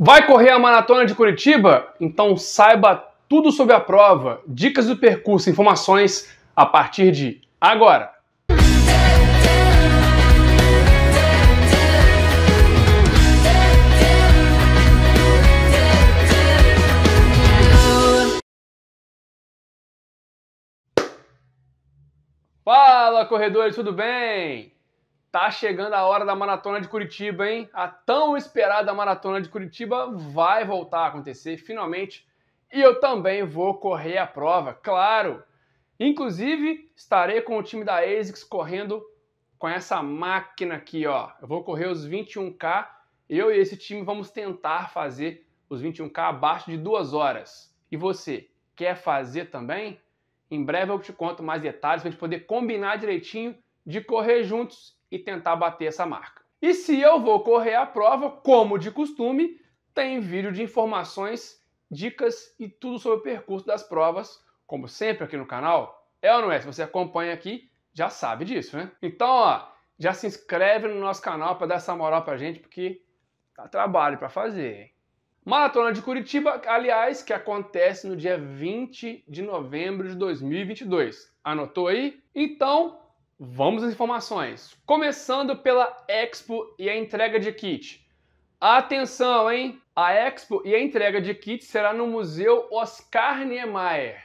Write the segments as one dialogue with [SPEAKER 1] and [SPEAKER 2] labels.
[SPEAKER 1] Vai correr a maratona de Curitiba? Então saiba tudo sobre a prova, dicas do percurso, informações a partir de agora. Fala corredores, tudo bem? Tá chegando a hora da maratona de Curitiba, hein? A tão esperada maratona de Curitiba vai voltar a acontecer finalmente e eu também vou correr a prova, claro. Inclusive, estarei com o time da ASICS correndo com essa máquina aqui, ó. Eu vou correr os 21K. Eu e esse time vamos tentar fazer os 21K abaixo de duas horas. E você, quer fazer também? Em breve eu te conto mais detalhes para a gente poder combinar direitinho de correr juntos e tentar bater essa marca. E se eu vou correr a prova, como de costume, tem vídeo de informações, dicas e tudo sobre o percurso das provas, como sempre aqui no canal. É ou não é? Se você acompanha aqui, já sabe disso, né? Então, ó, já se inscreve no nosso canal para dar essa moral pra gente, porque dá trabalho para fazer. Maratona de Curitiba, aliás, que acontece no dia 20 de novembro de 2022. Anotou aí? Então, Vamos às informações. Começando pela Expo e a entrega de kit. Atenção, hein? A Expo e a entrega de kit será no Museu Oscar Niemeyer,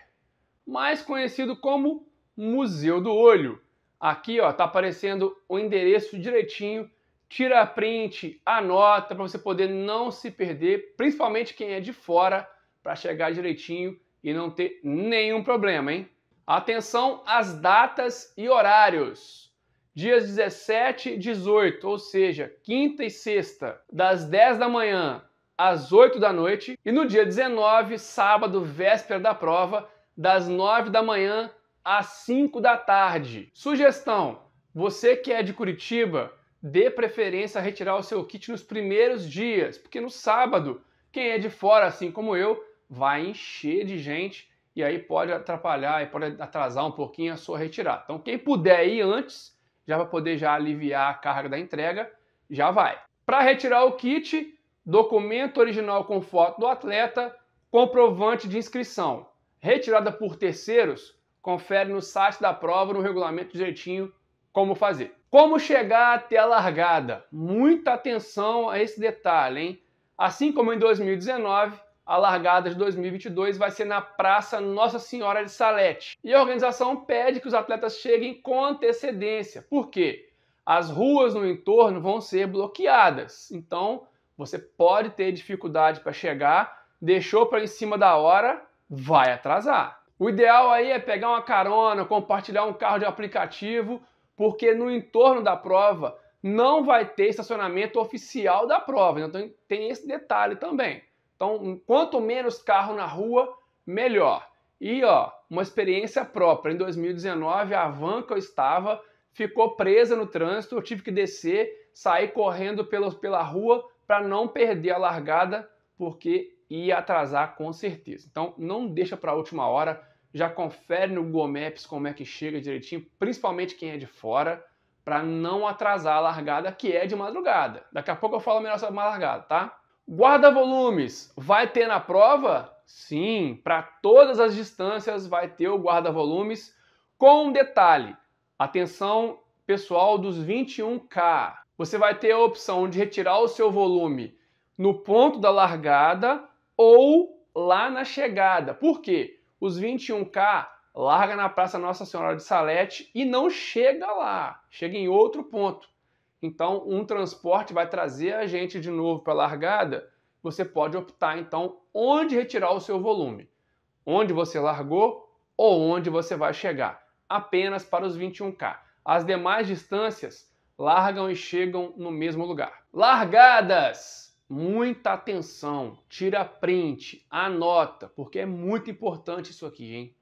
[SPEAKER 1] mais conhecido como Museu do Olho. Aqui, ó, tá aparecendo o endereço direitinho. Tira a print, anota para você poder não se perder, principalmente quem é de fora, para chegar direitinho e não ter nenhum problema, hein? Atenção às datas e horários. Dias 17 e 18, ou seja, quinta e sexta, das 10 da manhã às 8 da noite, e no dia 19, sábado, véspera da prova, das 9 da manhã às 5 da tarde. Sugestão: você que é de Curitiba, dê preferência a retirar o seu kit nos primeiros dias, porque no sábado, quem é de fora, assim como eu, vai encher de gente e aí pode atrapalhar e pode atrasar um pouquinho a sua retirada. Então, quem puder ir antes, já vai poder já aliviar a carga da entrega, já vai. Para retirar o kit, documento original com foto do atleta, comprovante de inscrição. Retirada por terceiros, confere no site da prova, no regulamento direitinho, como fazer. Como chegar até a largada? Muita atenção a esse detalhe, hein? Assim como em 2019, a largada de 2022 vai ser na Praça Nossa Senhora de Salete. E a organização pede que os atletas cheguem com antecedência. Por quê? As ruas no entorno vão ser bloqueadas. Então, você pode ter dificuldade para chegar, deixou para em cima da hora, vai atrasar. O ideal aí é pegar uma carona, compartilhar um carro de aplicativo, porque no entorno da prova não vai ter estacionamento oficial da prova. Então tem esse detalhe também. Então, quanto menos carro na rua, melhor. E ó, uma experiência própria. Em 2019, a van que eu estava ficou presa no trânsito, eu tive que descer, sair correndo pelo, pela rua para não perder a largada, porque ia atrasar com certeza. Então, não deixa para a última hora, já confere no Google Maps como é que chega direitinho, principalmente quem é de fora, para não atrasar a largada que é de madrugada. Daqui a pouco eu falo melhor sobre a largada, tá? Guarda-volumes, vai ter na prova? Sim, para todas as distâncias vai ter o guarda-volumes com um detalhe. Atenção, pessoal dos 21K. Você vai ter a opção de retirar o seu volume no ponto da largada ou lá na chegada. Por quê? Os 21K larga na Praça Nossa Senhora de Salete e não chega lá, chega em outro ponto. Então, um transporte vai trazer a gente de novo para a largada. Você pode optar então onde retirar o seu volume, onde você largou ou onde você vai chegar, apenas para os 21K. As demais distâncias largam e chegam no mesmo lugar. Largadas! Muita atenção, tira print, anota, porque é muito importante isso aqui, hein?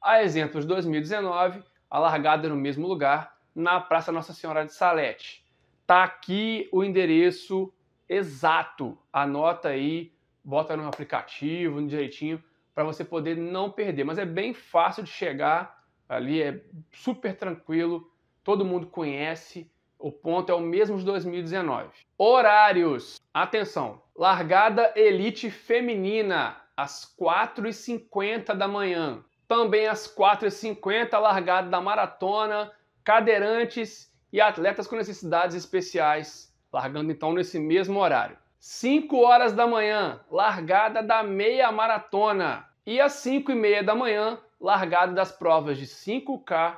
[SPEAKER 1] A exemplo de 2019, a largada no mesmo lugar, na Praça Nossa Senhora de Salete. Tá aqui o endereço exato. Anota aí, bota no aplicativo, no direitinho, para você poder não perder. Mas é bem fácil de chegar ali, é super tranquilo, todo mundo conhece. O ponto é o mesmo de 2019. Horários. Atenção. Largada Elite Feminina às 4h50 da manhã. Também às 4h50, largada da maratona, cadeirantes e atletas com necessidades especiais, largando então nesse mesmo horário. 5 horas da manhã, largada da meia maratona. E às 5 e meia da manhã, largada das provas de 5K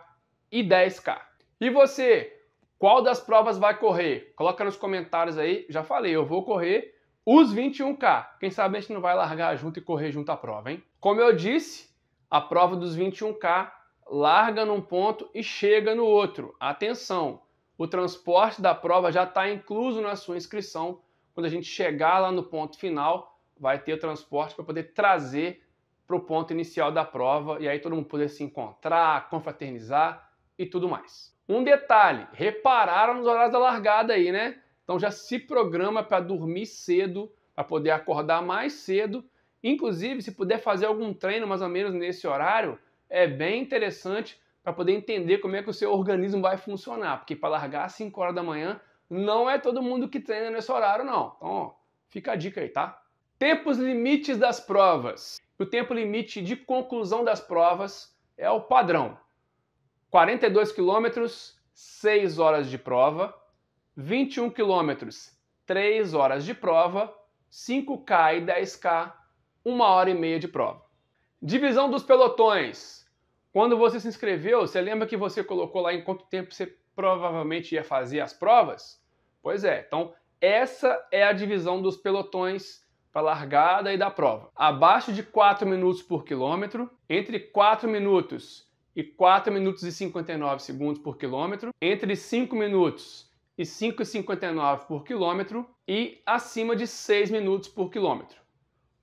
[SPEAKER 1] e 10K. E você, qual das provas vai correr? Coloca nos comentários aí. Já falei, eu vou correr os 21K. Quem sabe a gente não vai largar junto e correr junto à prova, hein? Como eu disse, a prova dos 21K larga num ponto e chega no outro. Atenção! o transporte da prova já está incluso na sua inscrição. Quando a gente chegar lá no ponto final, vai ter o transporte para poder trazer para o ponto inicial da prova e aí todo mundo poder se encontrar, confraternizar e tudo mais. Um detalhe, repararam nos horários da largada aí, né? Então já se programa para dormir cedo, para poder acordar mais cedo. Inclusive, se puder fazer algum treino mais ou menos nesse horário, é bem interessante para poder entender como é que o seu organismo vai funcionar. Porque para largar às 5 horas da manhã, não é todo mundo que treina nesse horário, não. Então, ó, fica a dica aí, tá? Tempos limites das provas. O tempo limite de conclusão das provas é o padrão. 42 quilômetros, 6 horas de prova. 21 quilômetros, 3 horas de prova. 5K e 10K, 1 hora e meia de prova. Divisão dos pelotões. Quando você se inscreveu, você lembra que você colocou lá em quanto tempo você provavelmente ia fazer as provas? Pois é, então essa é a divisão dos pelotões para largada e da prova. Abaixo de 4 minutos por quilômetro, entre 4 minutos e 4 minutos e 59 segundos por quilômetro, entre 5 minutos e 5,59 por quilômetro e acima de 6 minutos por quilômetro.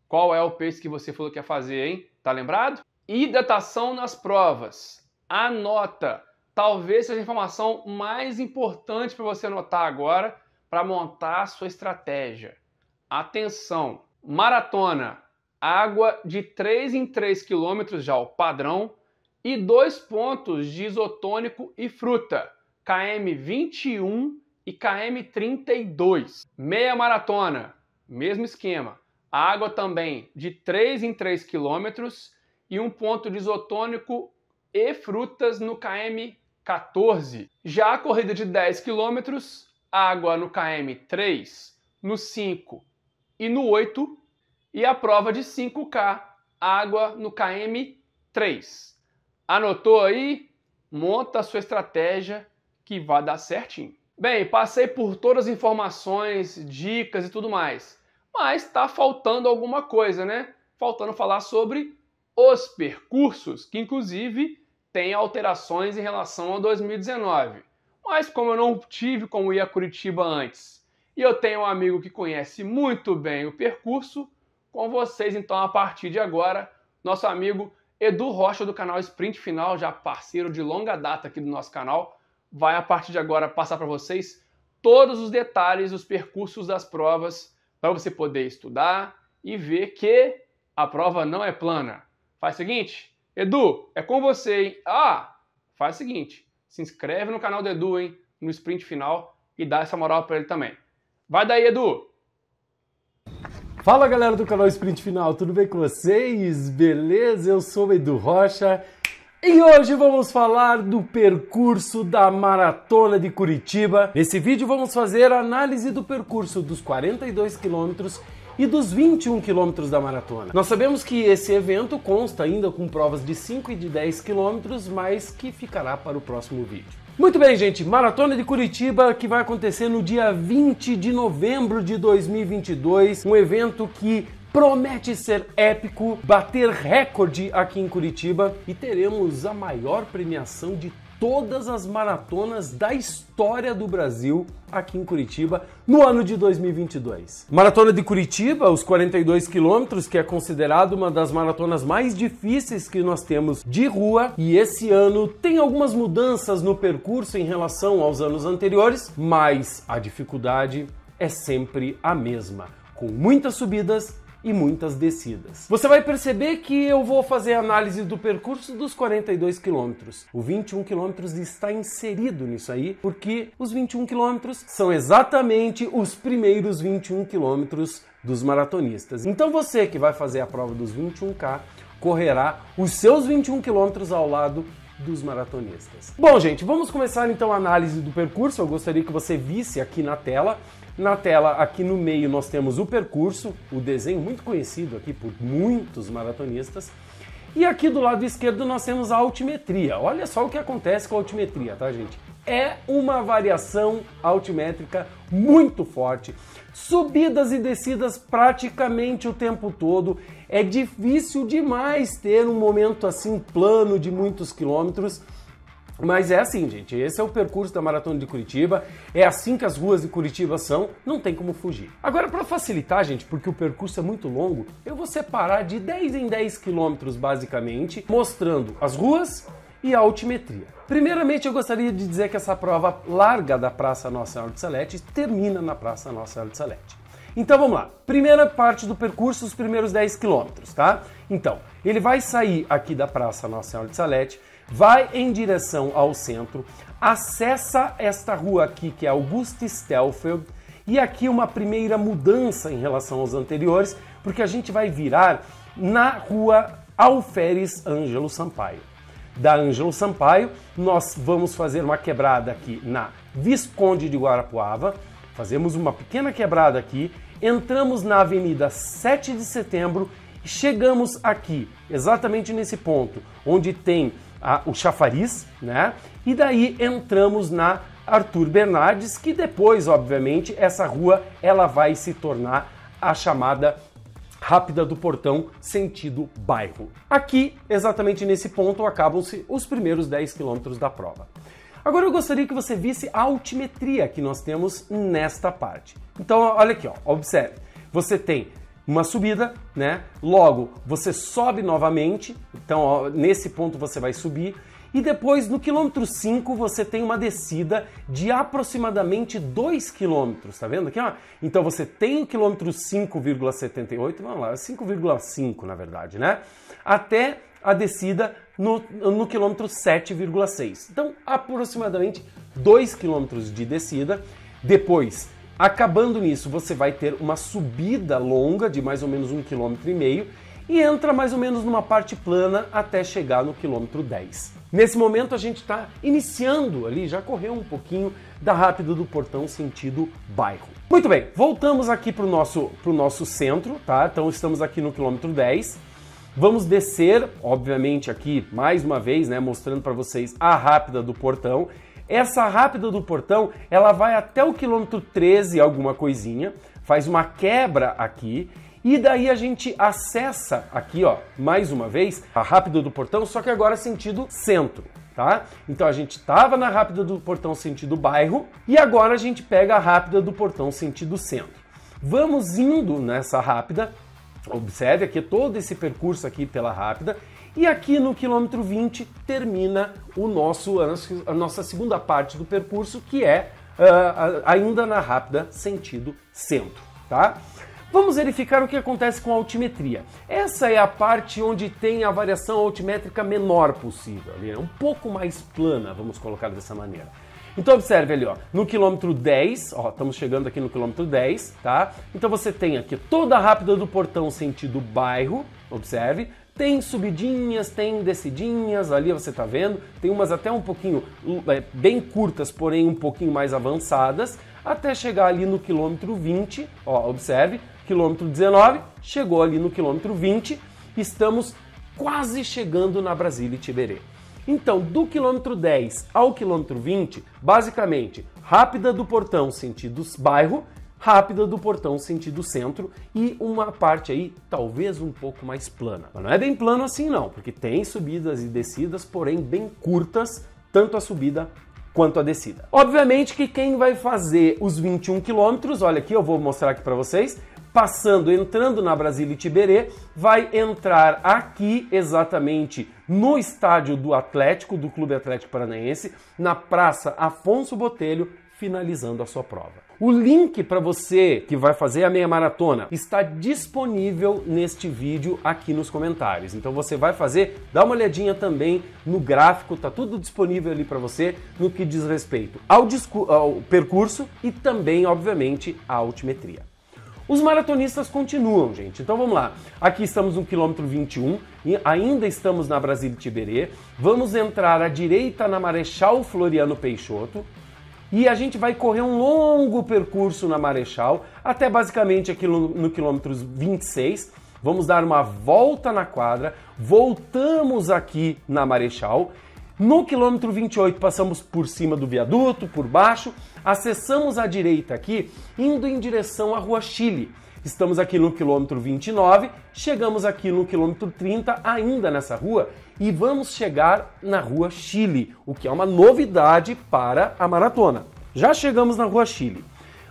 [SPEAKER 1] Qual é o pace que você falou que ia fazer, hein? Tá lembrado? Hidratação nas provas. Anota. Talvez seja a informação mais importante para você anotar agora para montar a sua estratégia. Atenção! Maratona. Água de 3 em 3 quilômetros já o padrão e dois pontos de isotônico e fruta. KM 21 e KM 32. Meia maratona. Mesmo esquema. Água também de 3 em 3 quilômetros e um ponto de isotônico e frutas no KM 14. Já a corrida de 10 km, água no KM 3, no 5 e no 8, e a prova de 5K, água no KM 3. Anotou aí? Monta a sua estratégia que vai dar certinho. Bem, passei por todas as informações, dicas e tudo mais, mas está faltando alguma coisa, né? Faltando falar sobre os percursos, que inclusive tem alterações em relação a 2019. Mas como eu não tive como ir a Curitiba antes, e eu tenho um amigo que conhece muito bem o percurso, com vocês então a partir de agora, nosso amigo Edu Rocha do canal Sprint Final, já parceiro de longa data aqui do nosso canal, vai a partir de agora passar para vocês todos os detalhes dos percursos das provas para você poder estudar e ver que a prova não é plana. Faz o seguinte, Edu, é com você, hein? Ah, faz o seguinte, se inscreve no canal do Edu, hein? No sprint final e dá essa moral para ele também. Vai daí, Edu!
[SPEAKER 2] Fala galera do canal Sprint Final, tudo bem com vocês? Beleza? Eu sou o Edu Rocha e hoje vamos falar do percurso da Maratona de Curitiba. Nesse vídeo vamos fazer a análise do percurso dos 42 quilômetros e dos 21 quilômetros da maratona. Nós sabemos que esse evento consta ainda com provas de 5 e de 10 quilômetros, mas que ficará para o próximo vídeo. Muito bem, gente, Maratona de Curitiba que vai acontecer no dia 20 de novembro de 2022, um evento que promete ser épico, bater recorde aqui em Curitiba e teremos a maior premiação de todas as maratonas da história do Brasil aqui em Curitiba no ano de 2022. Maratona de Curitiba, os 42 quilômetros, que é considerado uma das maratonas mais difíceis que nós temos de rua, e esse ano tem algumas mudanças no percurso em relação aos anos anteriores, mas a dificuldade é sempre a mesma, com muitas subidas e muitas descidas. Você vai perceber que eu vou fazer análise do percurso dos 42 quilômetros. O 21 quilômetros está inserido nisso aí, porque os 21 quilômetros são exatamente os primeiros 21 quilômetros dos maratonistas. Então você que vai fazer a prova dos 21K correrá os seus 21 quilômetros ao lado dos maratonistas. Bom, gente, vamos começar então a análise do percurso. Eu gostaria que você visse aqui na tela na tela aqui no meio nós temos o percurso, o desenho muito conhecido aqui por muitos maratonistas. E aqui do lado esquerdo nós temos a altimetria. Olha só o que acontece com a altimetria, tá, gente? É uma variação altimétrica muito forte. Subidas e descidas praticamente o tempo todo. É difícil demais ter um momento assim plano de muitos quilômetros. Mas é assim, gente. Esse é o percurso da Maratona de Curitiba. É assim que as ruas de Curitiba são. Não tem como fugir. Agora, para facilitar, gente, porque o percurso é muito longo, eu vou separar de 10 em 10 quilômetros, basicamente, mostrando as ruas e a altimetria. Primeiramente, eu gostaria de dizer que essa prova larga da Praça Nossa Senhora de Salete termina na Praça Nossa Senhora de Salete. Então vamos lá. Primeira parte do percurso, os primeiros 10 quilômetros, tá? Então, ele vai sair aqui da Praça Nossa Senhora de Salete, vai em direção ao centro, acessa esta rua aqui que é Augusta Stelfeld e aqui uma primeira mudança em relação aos anteriores, porque a gente vai virar na rua Alferes Ângelo Sampaio. Da Ângelo Sampaio, nós vamos fazer uma quebrada aqui na Visconde de Guarapuava, fazemos uma pequena quebrada aqui, entramos na Avenida 7 de Setembro e chegamos aqui, exatamente nesse ponto, onde tem a, o chafariz, né? E daí entramos na Arthur Bernardes, que depois, obviamente, essa rua ela vai se tornar a chamada Rápida do Portão, sentido bairro. Aqui, exatamente nesse ponto, acabam-se os primeiros 10 quilômetros da prova. Agora eu gostaria que você visse a altimetria que nós temos nesta parte. Então, olha aqui, ó, observe. Você tem uma subida, né? Logo, você sobe novamente, então ó, nesse ponto você vai subir, e depois no quilômetro 5 você tem uma descida de aproximadamente 2 quilômetros, tá vendo aqui? Ó? Então você tem o quilômetro 5,78, vamos lá, 5,5 na verdade, né? Até a descida no, no quilômetro 7,6. Então aproximadamente 2 quilômetros de descida, depois Acabando nisso, você vai ter uma subida longa de mais ou menos um quilômetro e meio e entra mais ou menos numa parte plana até chegar no quilômetro 10. Nesse momento a gente está iniciando ali, já correu um pouquinho da rápida do portão sentido bairro. Muito bem, voltamos aqui para o nosso, nosso centro, tá? Então estamos aqui no quilômetro 10. Vamos descer, obviamente aqui mais uma vez, né, mostrando para vocês a rápida do portão. Essa rápida do portão, ela vai até o quilômetro 13, alguma coisinha, faz uma quebra aqui e daí a gente acessa aqui, ó, mais uma vez, a rápida do Portão, só que agora sentido centro, tá? Então a gente tava na Rápida do Portão sentido bairro e agora a gente pega a Rápida do Portão sentido centro. Vamos indo nessa rápida, observe aqui todo esse percurso aqui pela Rápida e aqui no quilômetro 20 termina o nosso, a nossa segunda parte do percurso, que é uh, ainda na rápida sentido centro. Tá? Vamos verificar o que acontece com a altimetria. Essa é a parte onde tem a variação altimétrica menor possível, ali, é um pouco mais plana, vamos colocar dessa maneira. Então observe ali, ó, no quilômetro 10, ó, estamos chegando aqui no quilômetro 10, tá? Então você tem aqui toda a rápida do portão sentido bairro, observe, tem subidinhas, tem descidinhas, ali você está vendo, tem umas até um pouquinho é, bem curtas, porém um pouquinho mais avançadas, até chegar ali no quilômetro 20, ó, observe, quilômetro 19, chegou ali no quilômetro 20, estamos quase chegando na Brasília e Tiberê. Então, do quilômetro 10 ao quilômetro 20, basicamente, rápida do portão sentido bairro rápida do portão sentido centro e uma parte aí talvez um pouco mais plana. Mas não é bem plano assim não, porque tem subidas e descidas, porém bem curtas, tanto a subida quanto a descida. Obviamente que quem vai fazer os 21 quilômetros, olha aqui, eu vou mostrar aqui para vocês, passando, entrando na Brasília e Tiberê, vai entrar aqui exatamente no estádio do Atlético, do Clube Atlético Paranaense, na Praça Afonso Botelho, finalizando a sua prova. O link para você que vai fazer a meia maratona está disponível neste vídeo aqui nos comentários. Então você vai fazer, dá uma olhadinha também no gráfico, tá tudo disponível ali para você no que diz respeito ao, ao percurso e também, obviamente, à altimetria. Os maratonistas continuam, gente. Então vamos lá. Aqui estamos no quilômetro 21, e ainda estamos na Brasília Tiberê. Vamos entrar à direita na Marechal Floriano Peixoto e a gente vai correr um longo percurso na Marechal, até basicamente aqui no, no quilômetro 26. Vamos dar uma volta na quadra, voltamos aqui na Marechal. No quilômetro 28, passamos por cima do viaduto, por baixo, acessamos a direita aqui, indo em direção à Rua Chile. Estamos aqui no quilômetro 29, chegamos aqui no quilômetro 30, ainda nessa rua, e vamos chegar na Rua Chile, o que é uma novidade para a maratona. Já chegamos na Rua Chile.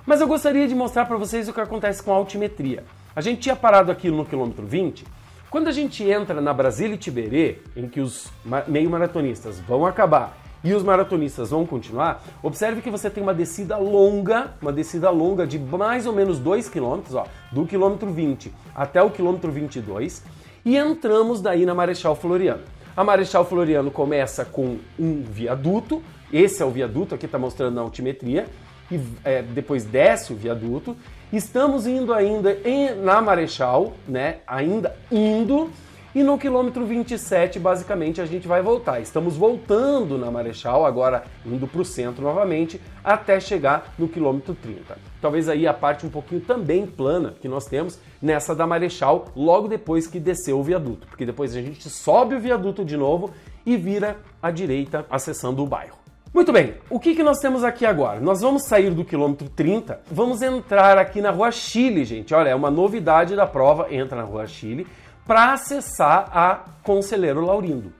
[SPEAKER 2] Mas eu gostaria de mostrar para vocês o que acontece com a altimetria. A gente tinha parado aqui no quilômetro 20. Quando a gente entra na Brasília e Tiberê, em que os meio-maratonistas vão acabar e os maratonistas vão continuar, observe que você tem uma descida longa, uma descida longa de mais ou menos 2 km, ó, do quilômetro 20 até o quilômetro 22, e entramos daí na Marechal Floriano. A Marechal Floriano começa com um viaduto, esse é o viaduto, aqui está mostrando a altimetria, e é, depois desce o viaduto. Estamos indo ainda em, na Marechal, né? Ainda indo e no quilômetro 27, basicamente, a gente vai voltar. Estamos voltando na Marechal, agora indo para o centro novamente, até chegar no quilômetro 30. Talvez aí a parte um pouquinho também plana que nós temos nessa da Marechal, logo depois que desceu o viaduto, porque depois a gente sobe o viaduto de novo e vira à direita, acessando o bairro. Muito bem, o que, que nós temos aqui agora? Nós vamos sair do quilômetro 30, vamos entrar aqui na Rua Chile, gente. Olha, é uma novidade da prova, entra na Rua Chile para acessar a Conselheiro Laurindo.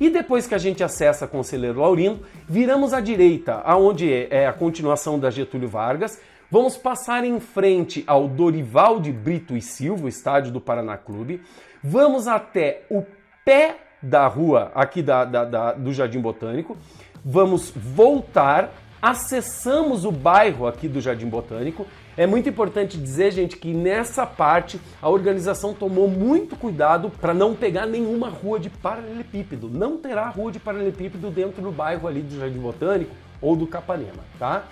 [SPEAKER 2] E depois que a gente acessa Conselheiro Laurindo, viramos à direita, aonde é, é a continuação da Getúlio Vargas, vamos passar em frente ao Dorival de Brito e Silva, estádio do Paraná Clube, vamos até o pé da rua aqui da, da, da, do Jardim Botânico, vamos voltar, acessamos o bairro aqui do Jardim Botânico, é muito importante dizer, gente, que nessa parte a organização tomou muito cuidado para não pegar nenhuma rua de paralelepípedo. Não terá rua de paralelepípedo dentro do bairro ali do Jardim Botânico ou do Capanema, tá?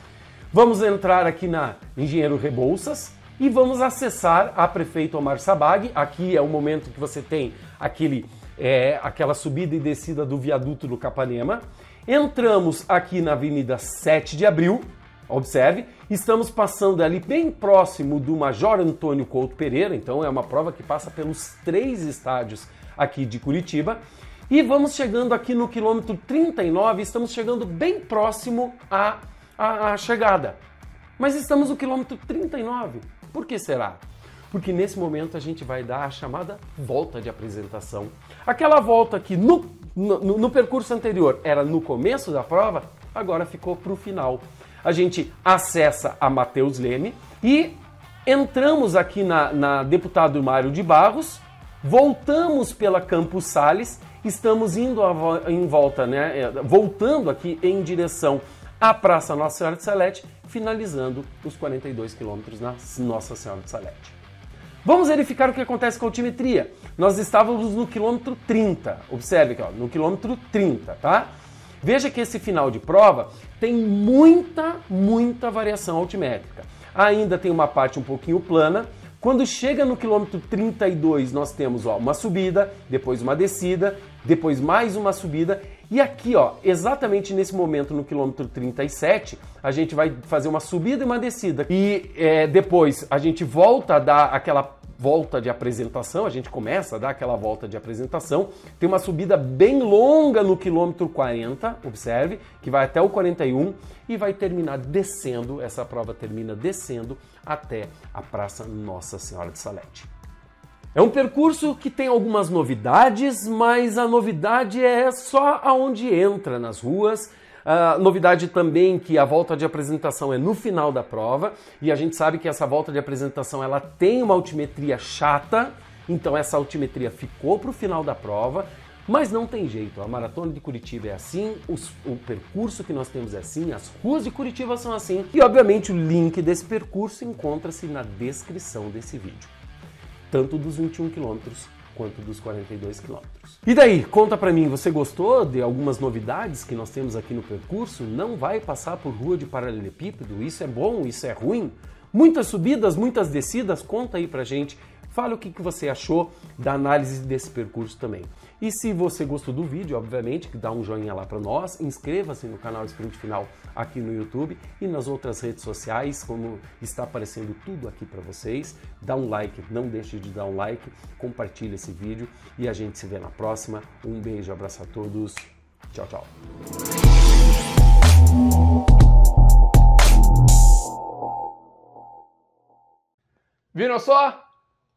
[SPEAKER 2] Vamos entrar aqui na Engenheiro Rebouças e vamos acessar a prefeito Omar Sabag. Aqui é o momento que você tem aquele é, aquela subida e descida do viaduto do Capanema. Entramos aqui na Avenida 7 de Abril, Observe, estamos passando ali bem próximo do Major Antônio Couto Pereira, então é uma prova que passa pelos três estádios aqui de Curitiba. E vamos chegando aqui no quilômetro 39, estamos chegando bem próximo à, à, à chegada. Mas estamos no quilômetro 39. Por que será? Porque nesse momento a gente vai dar a chamada volta de apresentação. Aquela volta que no, no, no percurso anterior era no começo da prova, agora ficou para o final a gente acessa a Matheus Leme e entramos aqui na, na deputado Mário de Barros, voltamos pela Campos Sales, estamos indo em volta, né? É, voltando aqui em direção à Praça Nossa Senhora de Salete, finalizando os 42 quilômetros na Nossa Senhora de Salete. Vamos verificar o que acontece com a altimetria. Nós estávamos no quilômetro 30. Observe aqui, ó, no quilômetro 30, tá? Veja que esse final de prova tem muita, muita variação altimétrica. Ainda tem uma parte um pouquinho plana. Quando chega no quilômetro 32, nós temos ó, uma subida, depois uma descida, depois mais uma subida. E aqui, ó, exatamente nesse momento, no quilômetro 37, a gente vai fazer uma subida e uma descida. E é, depois a gente volta a dar aquela volta de apresentação, a gente começa a dar aquela volta de apresentação, tem uma subida bem longa no quilômetro 40, observe, que vai até o 41 e vai terminar descendo, essa prova termina descendo até a Praça Nossa Senhora de Salete. É um percurso que tem algumas novidades, mas a novidade é só aonde entra nas ruas a novidade também que a volta de apresentação é no final da prova e a gente sabe que essa volta de apresentação ela tem uma altimetria chata, então essa altimetria ficou para o final da prova. Mas não tem jeito, a maratona de Curitiba é assim, os, o percurso que nós temos é assim, as ruas de Curitiba são assim. E obviamente o link desse percurso encontra-se na descrição desse vídeo, tanto dos 21 quilômetros quanto dos 42 quilômetros. E daí, conta para mim, você gostou de algumas novidades que nós temos aqui no percurso? Não vai passar por rua de paralelepípedo? Isso é bom? Isso é ruim? Muitas subidas, muitas descidas? Conta aí pra gente. Fala o que, que você achou da análise desse percurso também. E se você gostou do vídeo, obviamente, dá um joinha lá para nós, inscreva-se no canal Sprint Final aqui no YouTube e nas outras redes sociais, como está aparecendo tudo aqui para vocês. Dá um like, não deixe de dar um like, compartilha esse vídeo e a gente se vê na próxima. Um beijo, abraço a todos. Tchau, tchau.
[SPEAKER 1] Viram só?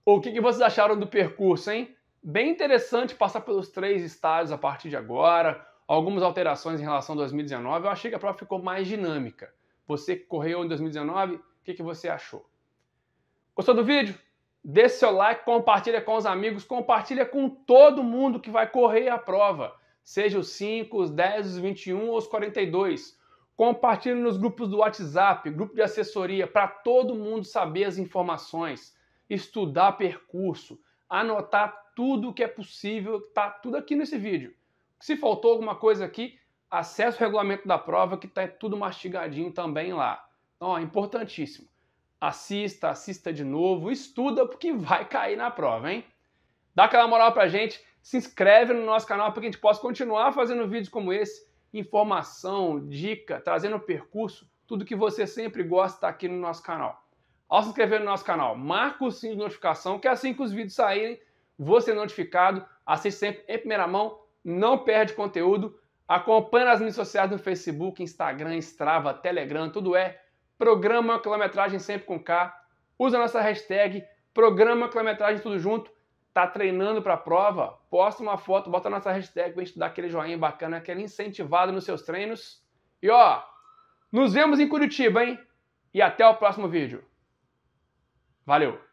[SPEAKER 1] O que, que vocês acharam do percurso, hein? Bem interessante passar pelos três estádios a partir de agora algumas alterações em relação a 2019. Eu achei que a prova ficou mais dinâmica. Você que correu em 2019, o que, que você achou? Gostou do vídeo? Deixe seu like, compartilha com os amigos, compartilha com todo mundo que vai correr a prova. Seja os 5, os 10, os 21 ou os 42. Compartilhe nos grupos do WhatsApp, grupo de assessoria, para todo mundo saber as informações, estudar percurso, anotar tudo o que é possível, tá tudo aqui nesse vídeo. Se faltou alguma coisa aqui, acesse o regulamento da prova que está tudo mastigadinho também lá. Então, ó, importantíssimo. Assista, assista de novo, estuda porque vai cair na prova, hein? Dá aquela moral pra gente, se inscreve no nosso canal para que a gente possa continuar fazendo vídeos como esse, informação, dica, trazendo percurso, tudo que você sempre gosta aqui no nosso canal. Ao se inscrever no nosso canal, marca o sininho de notificação, que é assim que os vídeos saírem, você é notificado, assiste sempre em primeira mão não perde conteúdo. Acompanhe nas redes sociais no Facebook, Instagram, Strava, Telegram, tudo é Programa Quilometragem Sempre com K. Usa nossa hashtag Programa Quilometragem Tudo Junto. Tá treinando para a prova? Posta uma foto, bota nossa hashtag para gente dar aquele joinha bacana, aquele incentivado nos seus treinos. E ó, nos vemos em Curitiba, hein? E até o próximo vídeo. Valeu!